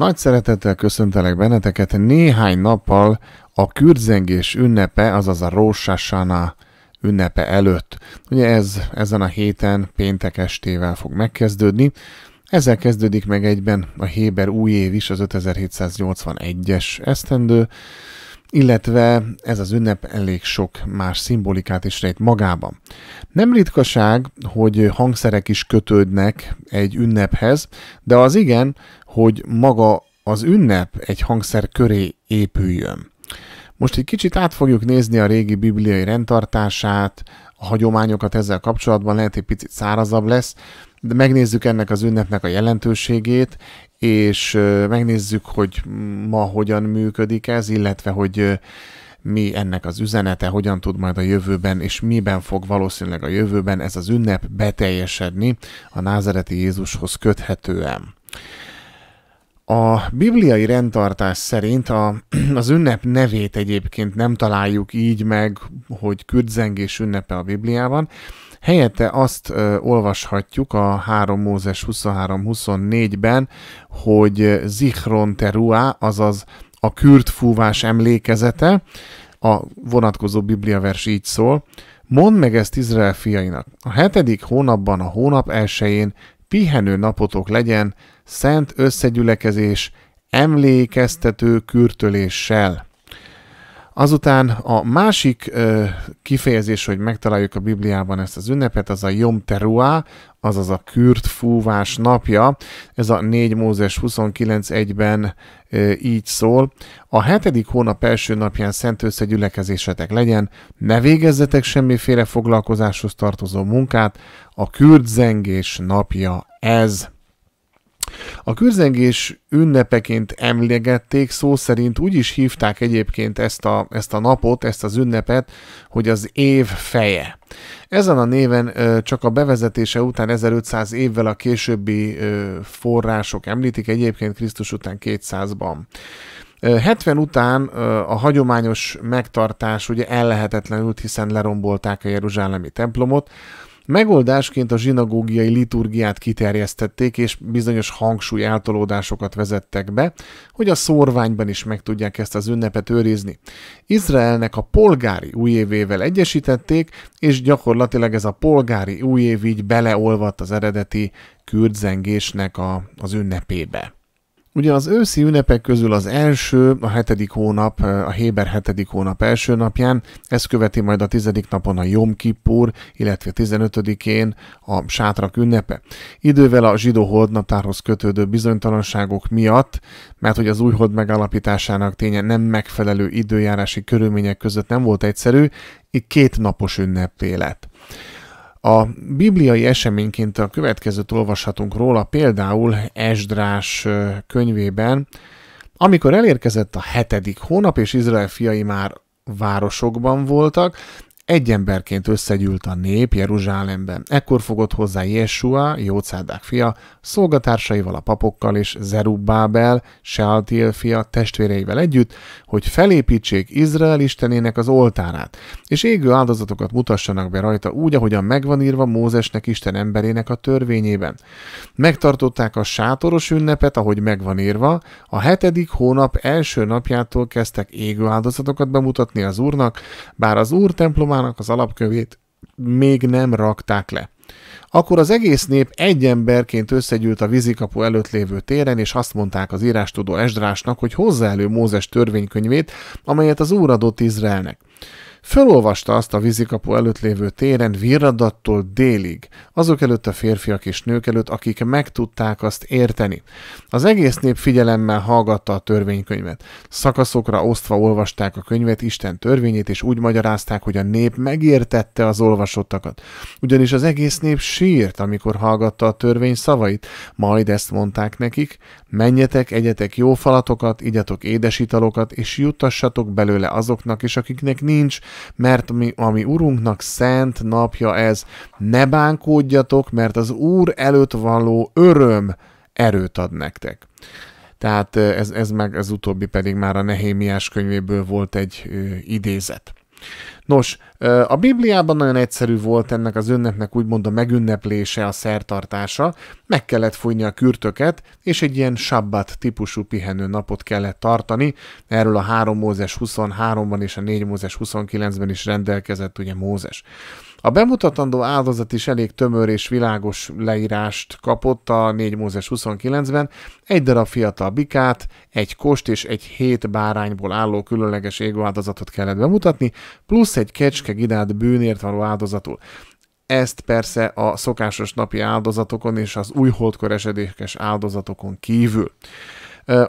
Nagy szeretettel köszöntelek benneteket néhány nappal a kürzengés ünnepe, azaz a Rosh ünnepe előtt. Ugye ez ezen a héten péntek estével fog megkezdődni. Ezzel kezdődik meg egyben a Héber új év is, az 5781-es esztendő illetve ez az ünnep elég sok más szimbolikát is rejt magában. Nem ritkaság, hogy hangszerek is kötődnek egy ünnephez, de az igen, hogy maga az ünnep egy hangszer köré épüljön. Most egy kicsit át fogjuk nézni a régi bibliai rendtartását, a hagyományokat ezzel kapcsolatban lehet, hogy picit szárazabb lesz, de megnézzük ennek az ünnepnek a jelentőségét, és megnézzük, hogy ma hogyan működik ez, illetve hogy mi ennek az üzenete, hogyan tud majd a jövőben, és miben fog valószínűleg a jövőben ez az ünnep beteljesedni a názereti Jézushoz köthetően. A bibliai rendtartás szerint a, az ünnep nevét egyébként nem találjuk így meg, hogy kürdzengés ünnepe a Bibliában, Helyette azt ö, olvashatjuk a 3 Mózes 23-24-ben, hogy Zichron Teruá, azaz a kürtfúvás emlékezete, a vonatkozó bibliavers így szól, Mondd meg ezt Izrael fiainak. A hetedik hónapban, a hónap elsőjén pihenő napotok legyen, szent összegyülekezés, emlékeztető kürtöléssel. Azután a másik ö, kifejezés, hogy megtaláljuk a Bibliában ezt az ünnepet, az a Jom Teruá, azaz a kürt fúvás napja. Ez a 4 Mózes 29.1-ben így szól. A hetedik hónap első napján szent összegyülekezésetek legyen, ne végezzetek semmiféle foglalkozáshoz tartozó munkát, a kürt zengés napja ez. A kürzengés ünnepeként emlegették, szó szerint úgy is hívták egyébként ezt a, ezt a napot, ezt az ünnepet, hogy az év feje. Ezen a néven csak a bevezetése után 1500 évvel a későbbi források említik, egyébként Krisztus után 200-ban. 70 után a hagyományos megtartás ugye ellehetetlenült, hiszen lerombolták a Jeruzsálemi templomot, Megoldásként a zsinagógiai liturgiát kiterjesztették, és bizonyos hangsúly eltolódásokat vezettek be, hogy a szorványban is meg tudják ezt az ünnepet őrizni. Izraelnek a polgári újévével egyesítették, és gyakorlatilag ez a polgári újév így beleolvadt az eredeti kürdzengésnek a, az ünnepébe. Ugye az őszi ünnepek közül az első, a hetedik hónap, eh, a Héber hetedik hónap első napján, ezt követi majd a tizedik napon a Jom Kippur, illetve a tizenötödikén a sátrak ünnepe. Idővel a zsidó holdnaptárhoz kötődő bizonytalanságok miatt, mert hogy az új hold megalapításának ténye nem megfelelő időjárási körülmények között nem volt egyszerű, így két napos ünnepé lett. A bibliai eseményként a következőt olvashatunk róla, például Esdrás könyvében, amikor elérkezett a hetedik hónap, és Izrael fiai már városokban voltak, egy emberként összegyűlt a nép Jeruzsálemben. Ekkor fogott hozzá Jeshua, Jócádák fia, szolgatársaival, a papokkal és Zerubbábel, Sealtiel fia testvéreivel együtt, hogy felépítsék Izrael istenének az oltárát, és égő áldozatokat mutassanak be rajta úgy, ahogyan megvan írva Mózesnek Isten emberének a törvényében. Megtartották a sátoros ünnepet, ahogy megvan írva, a hetedik hónap első napjától kezdtek égő áldozatokat bemutatni az Úrnak, bár az Úr templomát szakmának az alapkövét még nem rakták le. Akkor az egész nép egy emberként összegyűlt a vízikapu előtt lévő téren, és azt mondták az írástudó Esdrásnak, hogy hozza elő Mózes törvénykönyvét, amelyet az Úr adott Izraelnek. Fölolvasta azt a vízikapu előtt lévő téren virradattól délig, azok előtt a férfiak és nők előtt, akik meg tudták azt érteni. Az egész nép figyelemmel hallgatta a törvénykönyvet. Szakaszokra osztva olvasták a könyvet, Isten törvényét, és úgy magyarázták, hogy a nép megértette az olvasottakat. Ugyanis az egész nép sírt, amikor hallgatta a törvény szavait, majd ezt mondták nekik, menjetek, egyetek jó falatokat, igyatok édesitalokat, és juttassatok belőle azoknak is, akiknek nincs, mert ami, ami urunknak szent napja ez. Ne bánkódjatok, mert az Úr előtt való öröm erőt ad nektek. Tehát ez, ez meg az utóbbi pedig már a Nehémiás könyvéből volt egy idézet. Nos, a Bibliában nagyon egyszerű volt ennek az ünnepnek úgymond a megünneplése, a szertartása. Meg kellett fújni a kürtöket, és egy ilyen sabbat típusú pihenő napot kellett tartani. Erről a 3 Mózes 23-ban és a 4 Mózes 29-ben is rendelkezett ugye Mózes. A bemutatandó áldozat is elég tömör és világos leírást kapott a 4 Mózes 29-ben, egy darab fiatal bikát, egy kost és egy hét bárányból álló különleges égő áldozatot kellett bemutatni, plusz egy kecske gidált bűnért való áldozatul. Ezt persze a szokásos napi áldozatokon és az újholdkor esedékes áldozatokon kívül.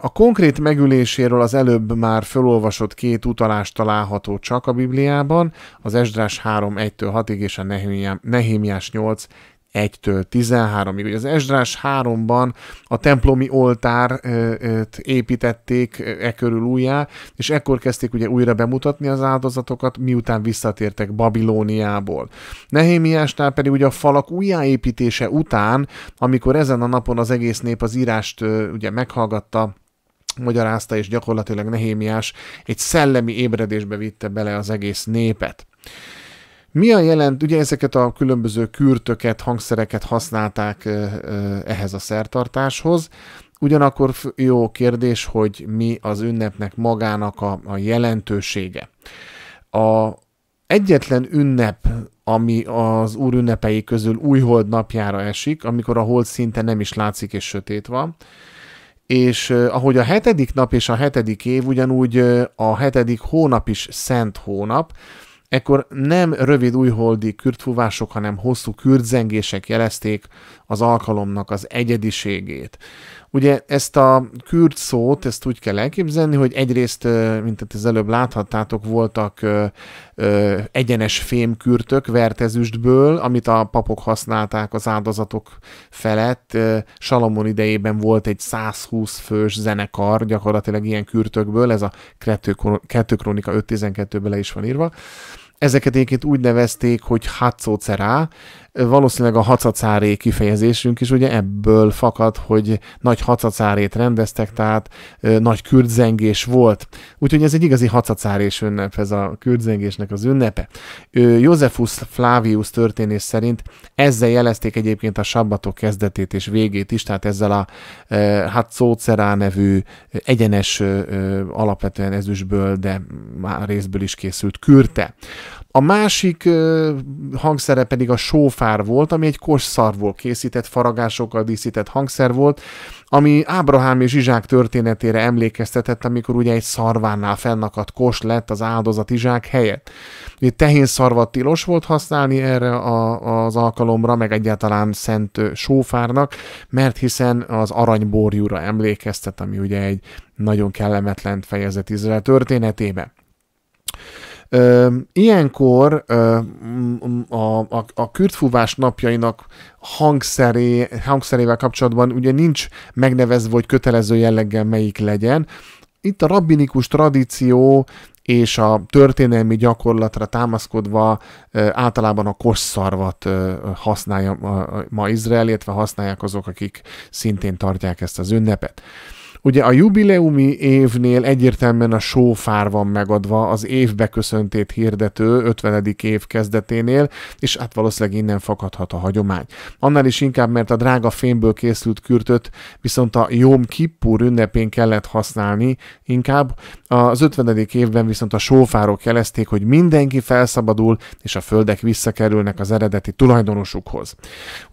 A konkrét megüléséről az előbb már felolvasott két utalás található csak a Bibliában, az Esdrás 3, 1-6-ig és a Nehémiás 8, 1-től 13-ig. Ugye az Esdrás 3-ban a templomi oltárt építették e körül újjá, és ekkor kezdték ugye újra bemutatni az áldozatokat, miután visszatértek Babilóniából. Nehémiásnál pedig ugye a falak újjáépítése után, amikor ezen a napon az egész nép az írást ugye meghallgatta, magyarázta, és gyakorlatilag Nehémiás egy szellemi ébredésbe vitte bele az egész népet. Mi a jelent, ugye ezeket a különböző kürtöket, hangszereket használták ehhez a szertartáshoz, ugyanakkor jó kérdés, hogy mi az ünnepnek magának a, a jelentősége. A egyetlen ünnep, ami az úr ünnepei közül újhold napjára esik, amikor a hold szinte nem is látszik és sötét van, és ahogy a hetedik nap és a hetedik év, ugyanúgy a hetedik hónap is szent hónap, Ekkor nem rövid újholdi kürtfúvások, hanem hosszú kürtzengések jelezték az alkalomnak az egyediségét. Ugye ezt a kürt szót, ezt úgy kell elképzelni, hogy egyrészt, mint hát az előbb láthattátok, voltak egyenes fémkürtök vertezüstből, amit a papok használták az áldozatok felett. Salomon idejében volt egy 120 fős zenekar, gyakorlatilag ilyen kürtökből, ez a 2 Krónika 5.12-ben le is van írva. Ezeket egyébként úgy nevezték, hogy Hatzocerá, valószínűleg a hacacáré kifejezésünk is ugye ebből fakad, hogy nagy hacacárét rendeztek, tehát nagy kürdzengés volt. Úgyhogy ez egy igazi hacacárés ünnep, ez a kürdzengésnek az ünnepe. Józefus Flavius történés szerint ezzel jelezték egyébként a sabbatok kezdetét és végét is, tehát ezzel a hát szócerá nevű egyenes alapvetően ezüstből, de már részből is készült kürte. A másik hangszere pedig a sóf fár volt, ami egy kosszarból készített, faragásokkal díszített hangszer volt, ami Ábrahám és Izsák történetére emlékeztetett, amikor ugye egy szarvánál fennakadt kos lett az áldozat Izsák helyett. Ugye tehén szarvat tilos volt használni erre a, az alkalomra, meg egyáltalán szent sófárnak, mert hiszen az aranyborjúra emlékeztet, ami ugye egy nagyon kellemetlen fejezet Izrael történetében. Ilyenkor a, a, a kürtfúvás napjainak hangszeré, hangszerével kapcsolatban ugye nincs megnevezve, hogy kötelező jelleggel melyik legyen. Itt a rabbinikus tradíció és a történelmi gyakorlatra támaszkodva általában a kosszarvat használja ma Izrael, illetve használják azok, akik szintén tartják ezt az ünnepet. Ugye a jubileumi évnél egyértelműen a sófár van megadva az évbeköszöntét hirdető 50. év kezdeténél, és hát valószínűleg innen fakadhat a hagyomány. Annál is inkább, mert a drága fémből készült kürtöt viszont a Jom Kippur ünnepén kellett használni inkább. Az 50. évben viszont a sófárok jelezték, hogy mindenki felszabadul, és a földek visszakerülnek az eredeti tulajdonosukhoz.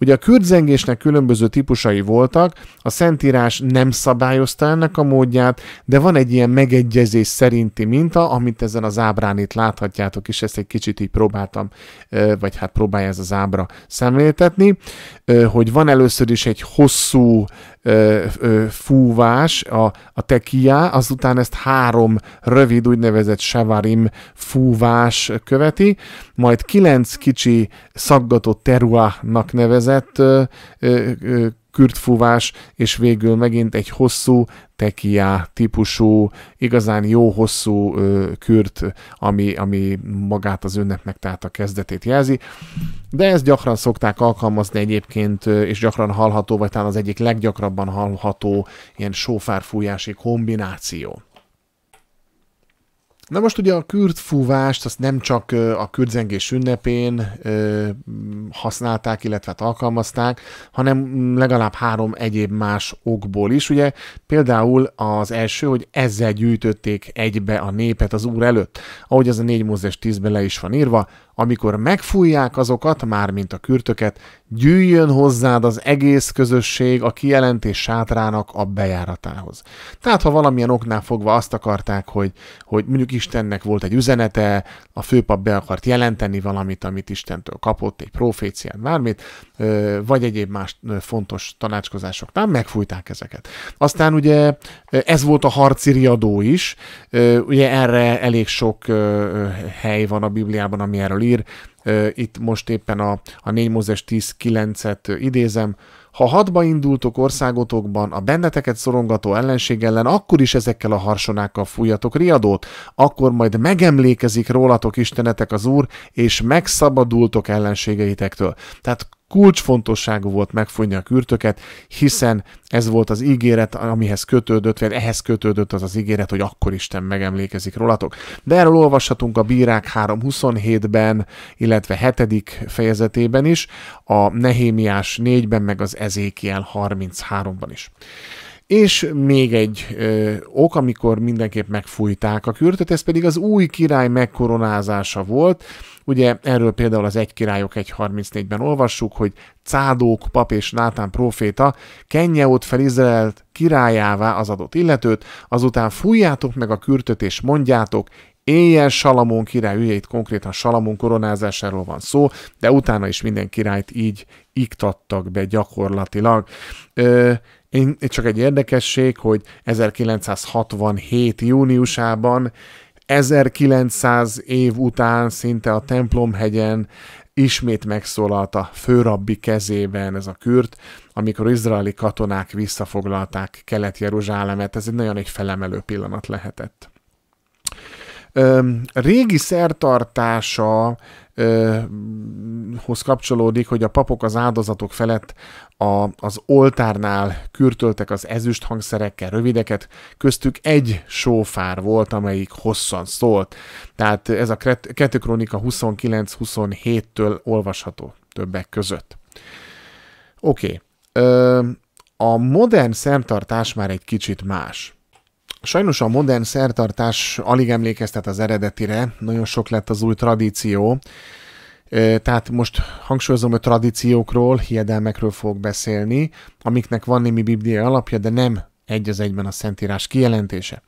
Ugye a kürtzengésnek különböző típusai voltak, a szentírás nem szabályozta hozta ennek a módját, de van egy ilyen megegyezés szerinti minta, amit ezen az ábrán itt láthatjátok és ezt egy kicsit így próbáltam, vagy hát próbálja ez az ábra szemléltetni, hogy van először is egy hosszú fúvás, a, a tekiá, azután ezt három rövid úgynevezett sevarim fúvás követi, majd kilenc kicsi szaggatott teruának nevezett kürtfúvás, és végül megint egy hosszú tekiá típusú, igazán jó hosszú ö, kürt, ami, ami magát az ünnepnek, tehát a kezdetét jelzi. De ezt gyakran szokták alkalmazni egyébként, és gyakran hallható, vagy talán az egyik leggyakrabban hallható ilyen sófárfújási kombináció. Na most ugye a kürtfúvást azt nem csak a kürtzengés ünnepén használták, illetve hát alkalmazták, hanem legalább három egyéb más okból is. Ugye például az első, hogy ezzel gyűjtötték egybe a népet az úr előtt. Ahogy az a 4 Mózes 10-ben le is van írva, amikor megfújják azokat, mármint a kürtöket, gyűjjön hozzád az egész közösség a kijelentés sátrának a bejáratához. Tehát, ha valamilyen oknál fogva azt akarták, hogy, hogy mondjuk Istennek volt egy üzenete, a főpap be akart jelenteni valamit, amit Istentől kapott, egy proféciát, bármit, vagy egyéb más fontos tanácskozásoknál, megfújták ezeket. Aztán ugye ez volt a harci riadó is. Ugye erre elég sok hely van a Bibliában, ami erről ír. Itt most éppen a, a 4 Mózes 10.9-et idézem. Ha hadba indultok országotokban a benneteket szorongató ellenség ellen, akkor is ezekkel a harsonákkal fújjatok riadót, akkor majd megemlékezik rólatok Istenetek az Úr, és megszabadultok ellenségeitektől. Tehát kulcsfontosságú volt megfogni a kürtöket, hiszen ez volt az ígéret, amihez kötődött, vagy ehhez kötődött az az ígéret, hogy akkor Isten megemlékezik rólatok. De erről olvashatunk a Bírák 3.27-ben, illetve 7. fejezetében is, a Nehémiás 4-ben, meg az Ezékiel 33-ban is. És még egy ö, ok, amikor mindenképp megfújták a kürtöt, ez pedig az új király megkoronázása volt. Ugye erről például az Egy királyok 1.34-ben olvassuk, hogy Cádók pap és Nátán proféta kenje ott fel Izrael királyává az adott illetőt, azután fújjátok meg a kürtöt és mondjátok, éljen Salamon király, ugye itt konkrétan Salamon koronázásáról van szó, de utána is minden királyt így iktattak be gyakorlatilag. Ö, én, csak egy érdekesség, hogy 1967. júniusában 1900 év után szinte a Templomhegyen ismét megszólalt a főrabbi kezében ez a kürt, amikor izraeli katonák visszafoglalták Kelet-Jeruzsálemet. Ez egy nagyon egy felemelő pillanat lehetett. régi szertartása hoz kapcsolódik, hogy a papok az áldozatok felett a, az oltárnál kürtöltek az ezüst hangszerekkel rövideket, köztük egy sófár volt, amelyik hosszan szólt. Tehát ez a Kettőkrónika 29-27-től olvasható többek között. Oké. Okay. a modern szemtartás már egy kicsit más. Sajnos a modern szertartás alig emlékeztet az eredetire, nagyon sok lett az új tradíció, tehát most hangsúlyozom, hogy tradíciókról, hiedelmekről fogok beszélni, amiknek van némi bibliai alapja, de nem egy az egyben a Szentírás kijelentése.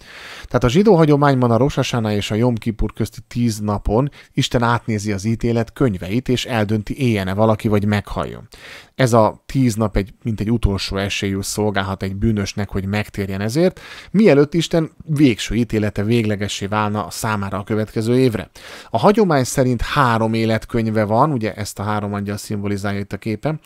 Tehát a zsidó hagyományban a Rosasana és a Jom Kipur közti tíz napon Isten átnézi az ítélet könyveit, és eldönti éjjene valaki, vagy meghalljon. Ez a tíz nap egy, mint egy utolsó esélyű szolgálhat egy bűnösnek, hogy megtérjen ezért, mielőtt Isten végső ítélete véglegessé válna a számára a következő évre. A hagyomány szerint három életkönyve van, ugye ezt a három angyal szimbolizálja itt a képen,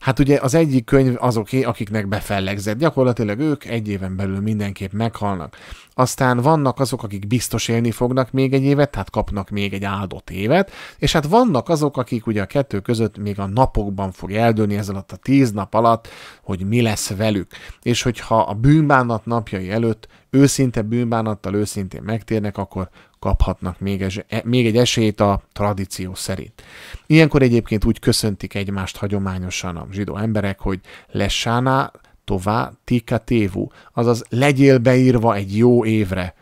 Hát ugye az egyik könyv azoké, akiknek befellegzett. Gyakorlatilag ők egy éven belül mindenképp meghalnak. Aztán vannak azok, akik biztos élni fognak még egy évet, tehát kapnak még egy áldott évet, és hát vannak azok, akik ugye a kettő között még a napokban fog eldőlni ez alatt a tíz nap alatt, hogy mi lesz velük. És hogyha a bűnbánat napjai előtt őszinte bűnbánattal őszintén megtérnek, akkor kaphatnak még, es- még egy esélyt a tradíció szerint. Ilyenkor egyébként úgy köszöntik egymást hagyományosan a zsidó emberek, hogy lesáná tová tika tévú, azaz legyél beírva egy jó évre,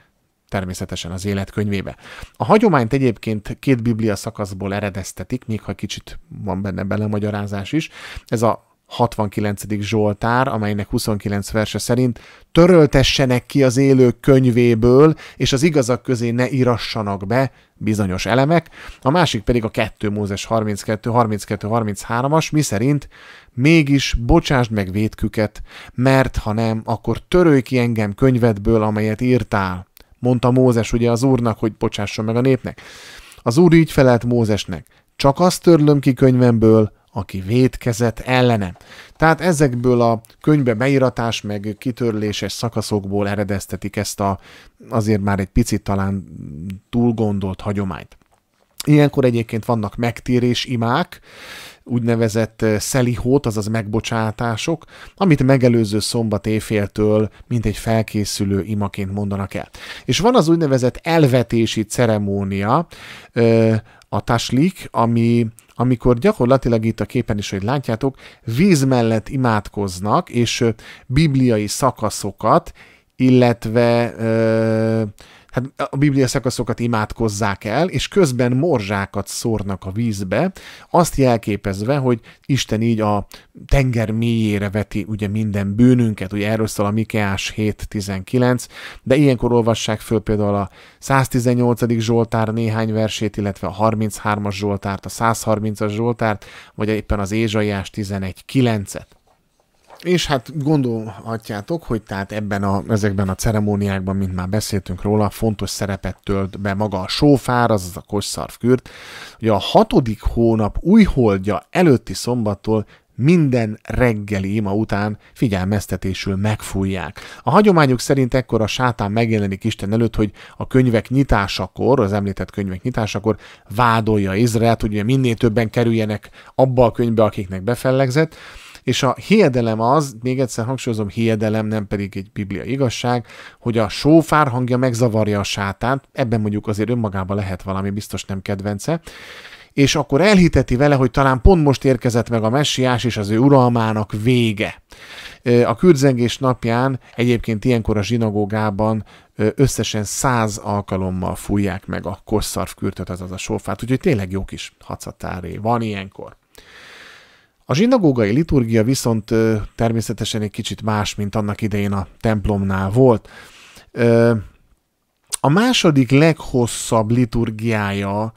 természetesen az életkönyvébe. A hagyományt egyébként két biblia szakaszból eredeztetik, még ha kicsit van benne belemagyarázás is. Ez a 69. Zsoltár, amelynek 29 verse szerint töröltessenek ki az élők könyvéből, és az igazak közé ne irassanak be bizonyos elemek, a másik pedig a 2 Mózes 32-32-33-as, mi szerint mégis bocsásd meg védküket, mert ha nem, akkor törölj ki engem könyvedből, amelyet írtál. Mondta Mózes ugye az úrnak, hogy bocsásson meg a népnek. Az úr így felelt Mózesnek, csak azt törlöm ki könyvemből, aki védkezett ellene. Tehát ezekből a könyvbe beiratás, meg kitörléses szakaszokból eredeztetik ezt a azért már egy picit talán túl gondolt hagyományt. Ilyenkor egyébként vannak megtérés imák, úgynevezett eh, szelihót, azaz megbocsátások, amit megelőző szombat éjféltől mint egy felkészülő imaként mondanak el. És van az úgynevezett elvetési ceremónia, eh, a taslik, ami, amikor gyakorlatilag itt a képen is, hogy látjátok, víz mellett imádkoznak, és bibliai szakaszokat, illetve ö, hát a Biblia szakaszokat imádkozzák el, és közben morzsákat szórnak a vízbe, azt jelképezve, hogy Isten így a tenger mélyére veti ugye minden bűnünket, ugye erről szól a Mikeás 7.19, de ilyenkor olvassák föl például a 118. Zsoltár néhány versét, illetve a 33-as Zsoltárt, a 130-as Zsoltárt, vagy éppen az Ézsaiás 11.9-et. És hát gondolhatjátok, hogy tehát ebben a, ezekben a ceremóniákban, mint már beszéltünk róla, fontos szerepet tölt be maga a sófár, azaz a kosszarvkürt. hogy a hatodik hónap újholdja előtti szombattól minden reggeli ima után figyelmeztetésül megfújják. A hagyományok szerint ekkor a sátán megjelenik Isten előtt, hogy a könyvek nyitásakor, az említett könyvek nyitásakor vádolja Izraelt, hogy minél többen kerüljenek abba a könyvbe, akiknek befellegzett, és a hiedelem az, még egyszer hangsúlyozom, hiedelem, nem pedig egy biblia igazság, hogy a sófár hangja megzavarja a sátánt, ebben mondjuk azért önmagában lehet valami biztos nem kedvence, és akkor elhiteti vele, hogy talán pont most érkezett meg a messiás és az ő uralmának vége. A küldzengés napján egyébként ilyenkor a zsinagógában összesen száz alkalommal fújják meg a kosszarvkürtöt, azaz a sófát, úgyhogy tényleg jó kis hacatáré van ilyenkor. A zsinagógai liturgia viszont természetesen egy kicsit más, mint annak idején a templomnál volt. A második leghosszabb liturgiája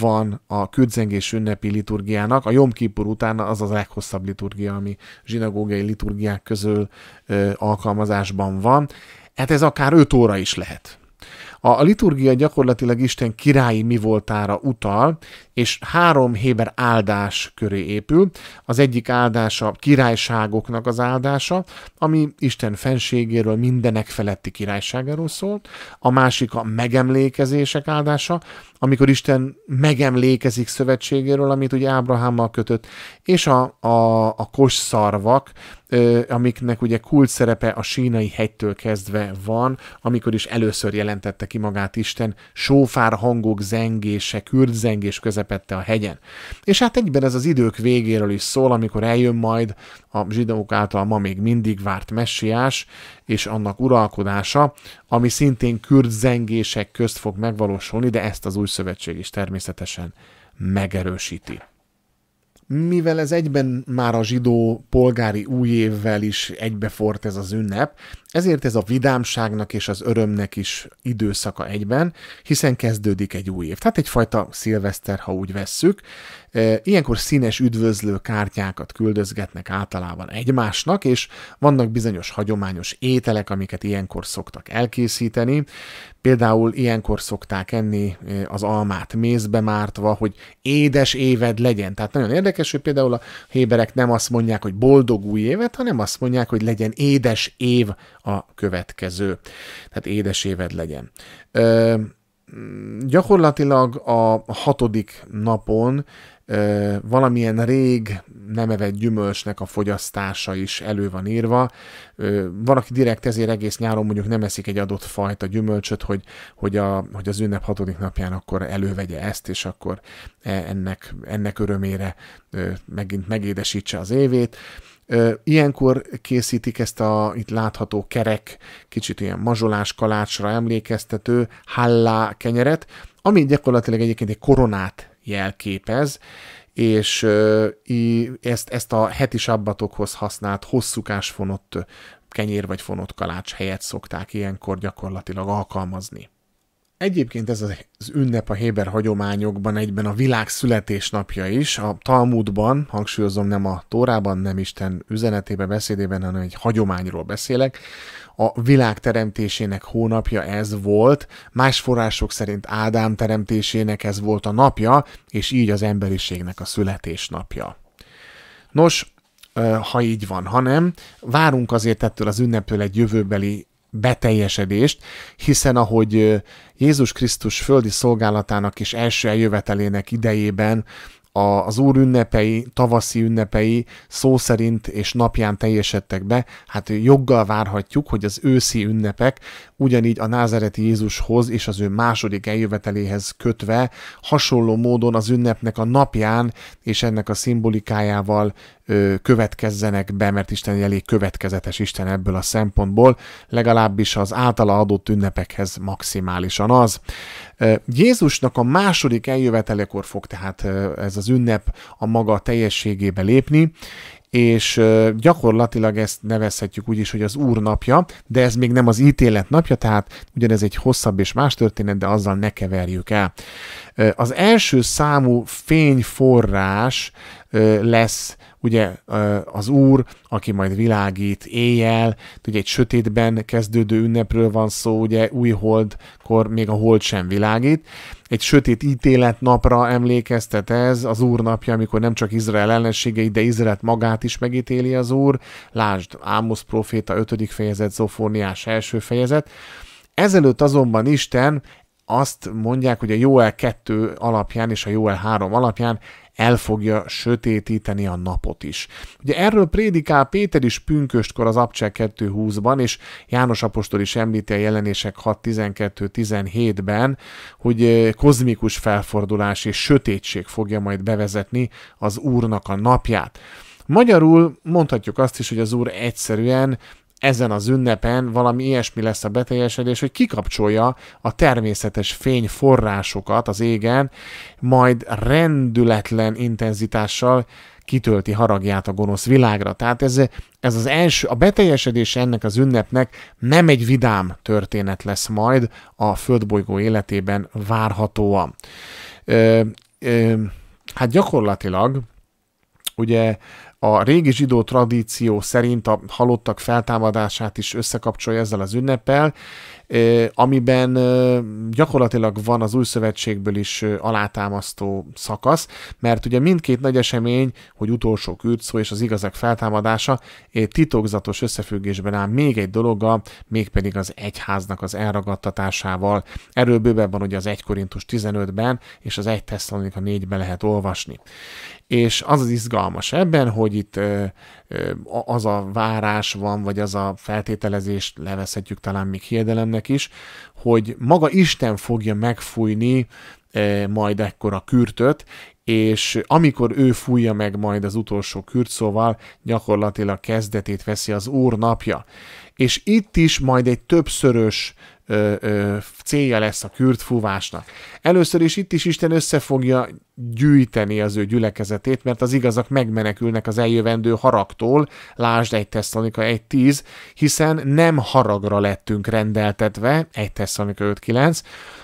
van a küdzengés ünnepi liturgiának. A Jom Kippur után az az leghosszabb liturgia, ami zsinagógai liturgiák közül alkalmazásban van. Hát ez akár 5 óra is lehet. A, liturgia gyakorlatilag Isten királyi mi voltára utal, és három Héber áldás köré épül. Az egyik áldása királyságoknak az áldása, ami Isten fenségéről, mindenek feletti királyságáról szól. A másik a megemlékezések áldása, amikor Isten megemlékezik szövetségéről, amit ugye Ábrahámmal kötött, és a, a, a kosszarvak, amiknek ugye kult szerepe a sínai hegytől kezdve van, amikor is először jelentette ki magát Isten, sófár hangok zengése, kürdzengés közepette a hegyen. És hát egyben ez az idők végéről is szól, amikor eljön majd a zsidók által ma még mindig várt messiás és annak uralkodása, ami szintén kürdzengések közt fog megvalósulni, de ezt az új szövetség is természetesen megerősíti mivel ez egyben már a zsidó polgári újévvel is egybefort ez az ünnep, ezért ez a vidámságnak és az örömnek is időszaka egyben, hiszen kezdődik egy új év. Tehát egyfajta szilveszter, ha úgy vesszük, Ilyenkor színes üdvözlő kártyákat küldözgetnek általában egymásnak, és vannak bizonyos hagyományos ételek, amiket ilyenkor szoktak elkészíteni. Például ilyenkor szokták enni az almát mézbe mártva, hogy édes éved legyen. Tehát nagyon érdekes, hogy például a héberek nem azt mondják, hogy boldog új évet, hanem azt mondják, hogy legyen édes év a következő. Tehát édes éved legyen. Ö, gyakorlatilag a hatodik napon valamilyen rég nem evett gyümölcsnek a fogyasztása is elő van írva. Van, aki direkt ezért egész nyáron mondjuk nem eszik egy adott fajta gyümölcsöt, hogy, hogy, a, hogy az ünnep hatodik napján akkor elővegye ezt, és akkor e, ennek, ennek örömére megint megédesítse az évét. Ilyenkor készítik ezt a itt látható kerek, kicsit ilyen mazsolás kalácsra emlékeztető hallá kenyeret, ami gyakorlatilag egyébként egy koronát jelképez, és ezt, ezt a heti sabbatokhoz használt hosszúkás fonott kenyér vagy fonott kalács helyett szokták ilyenkor gyakorlatilag alkalmazni. Egyébként ez az ünnep a Héber hagyományokban egyben a világ születésnapja is. A Talmudban, hangsúlyozom nem a Tórában, nem Isten üzenetébe, beszédében, hanem egy hagyományról beszélek. A világ teremtésének hónapja ez volt, más források szerint Ádám teremtésének ez volt a napja, és így az emberiségnek a születésnapja. Nos, ha így van, hanem várunk azért ettől az ünneptől egy jövőbeli beteljesedést, hiszen ahogy Jézus Krisztus földi szolgálatának és első eljövetelének idejében az úr ünnepei, tavaszi ünnepei szó szerint és napján teljesedtek be, hát joggal várhatjuk, hogy az őszi ünnepek ugyanígy a názereti Jézushoz és az ő második eljöveteléhez kötve hasonló módon az ünnepnek a napján és ennek a szimbolikájával következzenek be, mert Isten elég következetes Isten ebből a szempontból, legalábbis az általa adott ünnepekhez maximálisan az. Jézusnak a második eljövetelekor fog tehát ez az ünnep a maga teljességébe lépni, és gyakorlatilag ezt nevezhetjük úgy is, hogy az Úr napja, de ez még nem az ítélet napja, tehát ugyanez egy hosszabb és más történet, de azzal ne keverjük el. Az első számú fényforrás lesz ugye az Úr, aki majd világít éjjel, ugye egy sötétben kezdődő ünnepről van szó, ugye új holdkor még a hold sem világít. Egy sötét ítélet napra emlékeztet ez, az Úr napja, amikor nem csak Izrael ellenségei, de Izrael magát is megítéli az Úr. Lásd, Ámosz proféta 5. fejezet, Zofóniás első fejezet. Ezelőtt azonban Isten azt mondják, hogy a Joel 2 alapján és a Joel 3 alapján el fogja sötétíteni a napot is. Ugye erről prédikál Péter is pünköstkor az Abcsel 2.20-ban, és János Apostol is említi a jelenések 6.12.17-ben, hogy eh, kozmikus felfordulás és sötétség fogja majd bevezetni az Úrnak a napját. Magyarul mondhatjuk azt is, hogy az Úr egyszerűen ezen az ünnepen valami ilyesmi lesz a beteljesedés, hogy kikapcsolja a természetes fényforrásokat az égen, majd rendületlen intenzitással kitölti haragját a gonosz világra. Tehát ez, ez az első, a beteljesedés ennek az ünnepnek nem egy vidám történet lesz majd a földbolygó életében várhatóan. Ö, ö, hát gyakorlatilag ugye a régi zsidó tradíció szerint a halottak feltámadását is összekapcsolja ezzel az ünnepel, eh, amiben eh, gyakorlatilag van az új szövetségből is eh, alátámasztó szakasz, mert ugye mindkét nagy esemény, hogy utolsó kürtszó és az igazak feltámadása titokzatos összefüggésben áll még egy dologa, mégpedig az egyháznak az elragadtatásával. Erről van ugye az 1 Korintus 15-ben és az 1 Tesszalonika 4-ben lehet olvasni és az az izgalmas ebben, hogy itt az a várás van, vagy az a feltételezés levezhetjük talán még hiedelemnek is, hogy maga Isten fogja megfújni majd ekkor a kürtöt, és amikor ő fújja meg majd az utolsó kürt, szóval gyakorlatilag kezdetét veszi az Úr napja. És itt is majd egy többszörös ö, ö, célja lesz a kürt fúvásnak. Először is itt is Isten össze fogja gyűjteni az ő gyülekezetét, mert az igazak megmenekülnek az eljövendő haragtól, lásd egy Tesszalonika 1.10, hiszen nem haragra lettünk rendeltetve, egy Tesszalonika 5.9,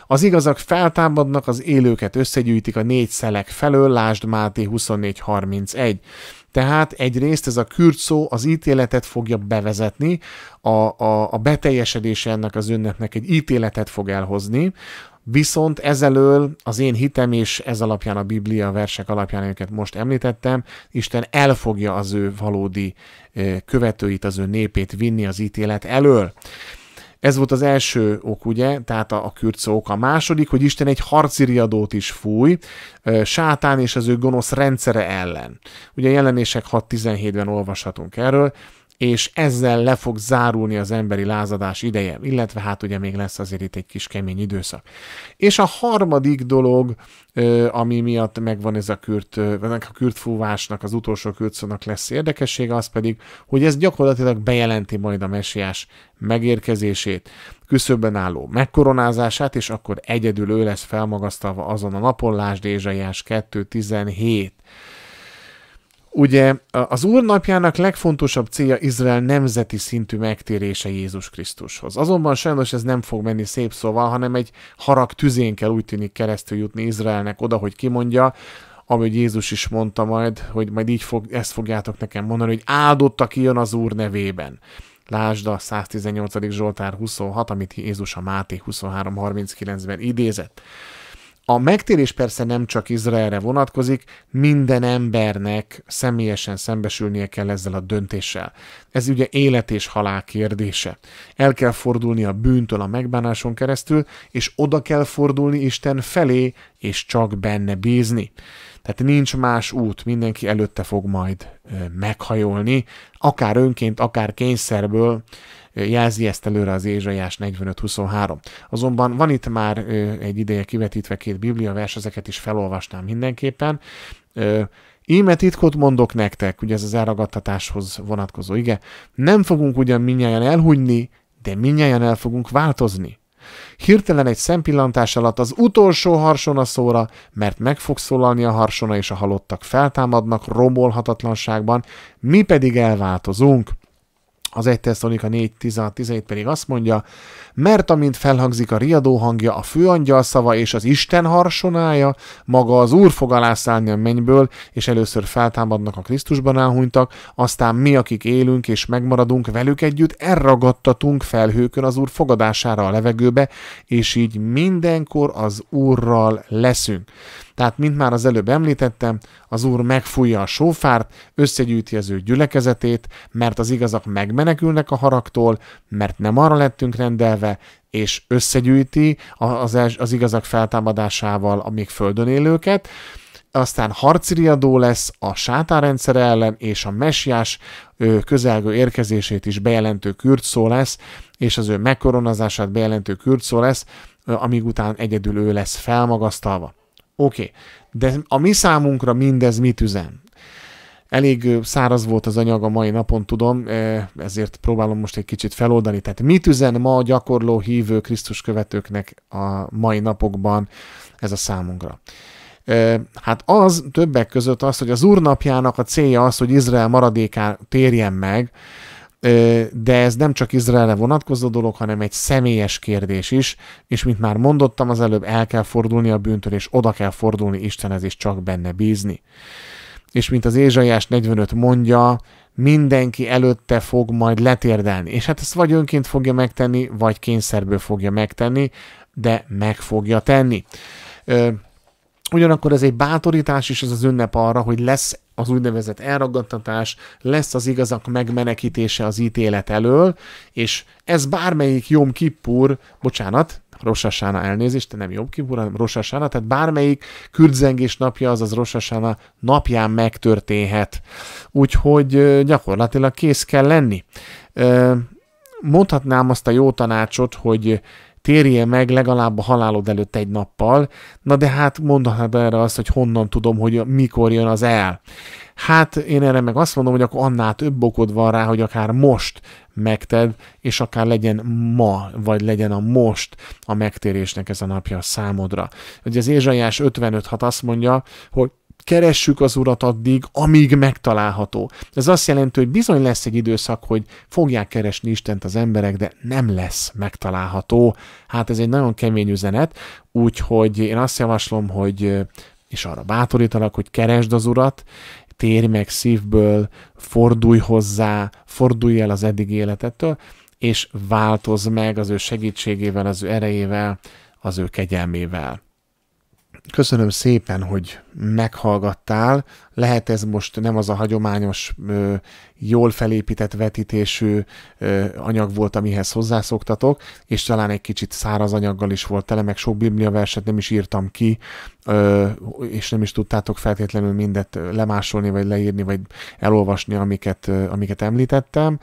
az igazak feltámadnak, az élőket összegyűjtik a négy szelek felől, lásd Máté 24.31. Tehát egyrészt ez a kürt szó az ítéletet fogja bevezetni, a, a, a beteljesedése ennek az ünnepnek egy ítéletet fog elhozni, Viszont ezelől az én hitem, és ez alapján a Biblia versek alapján, amiket most említettem, Isten elfogja az ő valódi követőit, az ő népét vinni az ítélet elől. Ez volt az első ok, ugye, tehát a, a kürce ok. A második, hogy Isten egy harci riadót is fúj, sátán és az ő gonosz rendszere ellen. Ugye jelenések 6.17-ben olvashatunk erről, és ezzel le fog zárulni az emberi lázadás ideje, illetve hát ugye még lesz azért itt egy kis kemény időszak. És a harmadik dolog, ami miatt megvan ez a kürt, ennek a kürtfúvásnak, az utolsó kürtszónak lesz érdekessége, az pedig, hogy ez gyakorlatilag bejelenti majd a messiás megérkezését, küszöbben álló megkoronázását, és akkor egyedül ő lesz felmagasztalva azon a napon, lásd Ézsaiás 2.17. Ugye az napjának legfontosabb célja Izrael nemzeti szintű megtérése Jézus Krisztushoz. Azonban sajnos ez nem fog menni szép szóval, hanem egy harag tüzén kell úgy tűnik keresztül jutni Izraelnek oda, hogy kimondja, ahogy Jézus is mondta majd, hogy majd így fog, ezt fogjátok nekem mondani, hogy áldott, aki jön az Úr nevében. Lásd a 118. Zsoltár 26, amit Jézus a Máté 23.39-ben idézett. A megtérés persze nem csak Izraelre vonatkozik, minden embernek személyesen szembesülnie kell ezzel a döntéssel. Ez ugye élet és halál kérdése. El kell fordulni a bűntől a megbánáson keresztül, és oda kell fordulni Isten felé, és csak benne bízni. Tehát nincs más út, mindenki előtte fog majd meghajolni, akár önként, akár kényszerből, jelzi ezt előre az Ézsaiás 45-23. Azonban van itt már egy ideje kivetítve két bibliavers, ezeket is felolvasnám mindenképpen. Íme titkot mondok nektek, ugye ez az elragadtatáshoz vonatkozó, igen. Nem fogunk ugyan minnyáján elhunyni, de minnyáján el fogunk változni. Hirtelen egy szempillantás alatt az utolsó harsona szóra, mert meg fog szólalni a harsona, és a halottak feltámadnak romolhatatlanságban, mi pedig elváltozunk – az 1 Tesszalonika 4, 16, 17 pedig azt mondja, mert amint felhangzik a riadó hangja, a főangyal szava és az Isten harsonája, maga az Úr fog alászállni a mennyből, és először feltámadnak a Krisztusban elhunytak, aztán mi, akik élünk és megmaradunk velük együtt, elragadtatunk felhőkön az Úr fogadására a levegőbe, és így mindenkor az Úrral leszünk. Tehát, mint már az előbb említettem, az úr megfújja a sófárt, összegyűjti az ő gyülekezetét, mert az igazak megmenekülnek a haraktól, mert nem arra lettünk rendelve, és összegyűjti az, az igazak feltámadásával a még földön élőket, aztán harcriadó lesz a sátárrendszer ellen, és a messiás közelgő érkezését is bejelentő szó lesz, és az ő megkoronazását bejelentő szó lesz, amíg után egyedül ő lesz felmagasztalva. Oké, okay. de a mi számunkra mindez mit üzen? Elég száraz volt az anyag a mai napon, tudom, e, ezért próbálom most egy kicsit feloldani. Tehát mit üzen ma a gyakorló hívő Krisztus követőknek a mai napokban ez a számunkra? E, hát az többek között az, hogy az úrnapjának a célja az, hogy Izrael maradékán térjen meg, de ez nem csak Izraelre vonatkozó dolog, hanem egy személyes kérdés is, és mint már mondottam az előbb, el kell fordulni a bűntől, és oda kell fordulni Istenhez, és csak benne bízni. És mint az Ézsaiás 45 mondja, mindenki előtte fog majd letérdelni. És hát ezt vagy önként fogja megtenni, vagy kényszerből fogja megtenni, de meg fogja tenni. Ugyanakkor ez egy bátorítás is ez az ünnep arra, hogy lesz az úgynevezett elragadtatás, lesz az igazak megmenekítése az ítélet elől, és ez bármelyik Jom Kippur, bocsánat, Rosasána elnézést, de nem Jom Kippur, hanem Rosasána, tehát bármelyik kürdzengés napja, azaz Rosasána napján megtörténhet. Úgyhogy gyakorlatilag kész kell lenni. Mondhatnám azt a jó tanácsot, hogy térje meg legalább a halálod előtt egy nappal, na de hát mondhatnád erre azt, hogy honnan tudom, hogy mikor jön az el. Hát én erre meg azt mondom, hogy akkor annál több okod van rá, hogy akár most megted, és akár legyen ma, vagy legyen a most a megtérésnek ez a napja számodra. Ugye az Ézsaiás 55 hat azt mondja, hogy keressük az urat addig, amíg megtalálható. Ez azt jelenti, hogy bizony lesz egy időszak, hogy fogják keresni Istent az emberek, de nem lesz megtalálható. Hát ez egy nagyon kemény üzenet, úgyhogy én azt javaslom, hogy és arra bátorítalak, hogy keresd az urat, térj meg szívből, fordulj hozzá, fordulj el az eddig életettől, és változz meg az ő segítségével, az ő erejével, az ő kegyelmével. Köszönöm szépen, hogy meghallgattál. Lehet ez most nem az a hagyományos, jól felépített vetítésű anyag volt, amihez hozzászoktatok, és talán egy kicsit száraz anyaggal is volt tele, meg sok bibliaverset nem is írtam ki, és nem is tudtátok feltétlenül mindet lemásolni, vagy leírni, vagy elolvasni, amiket, amiket említettem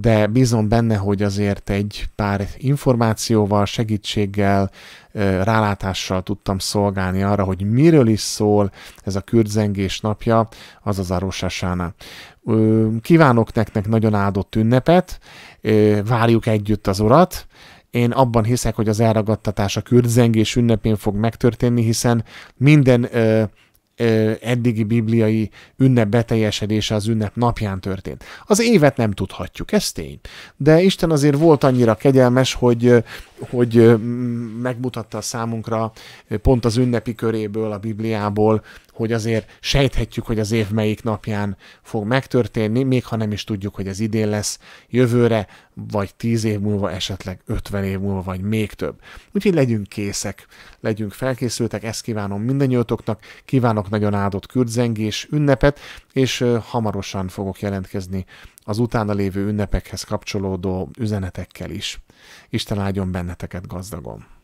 de bízom benne, hogy azért egy pár információval, segítséggel, rálátással tudtam szolgálni arra, hogy miről is szól ez a kürdzengés napja, az az Arosasána. Kívánok nektek nagyon áldott ünnepet, várjuk együtt az urat, én abban hiszek, hogy az elragadtatás a kürdzengés ünnepén fog megtörténni, hiszen minden eddigi bibliai ünnep beteljesedése az ünnep napján történt. Az évet nem tudhatjuk, ez tény. De Isten azért volt annyira kegyelmes, hogy, hogy megmutatta a számunkra pont az ünnepi köréből, a Bibliából, hogy azért sejthetjük, hogy az év melyik napján fog megtörténni, még ha nem is tudjuk, hogy ez idén lesz, jövőre, vagy 10 év múlva, esetleg 50 év múlva, vagy még több. Úgyhogy legyünk készek, legyünk felkészültek, ezt kívánom mindannyiótoknak, kívánok nagyon áldott kürtzengés ünnepet, és hamarosan fogok jelentkezni az utána lévő ünnepekhez kapcsolódó üzenetekkel is. Isten áldjon benneteket gazdagon!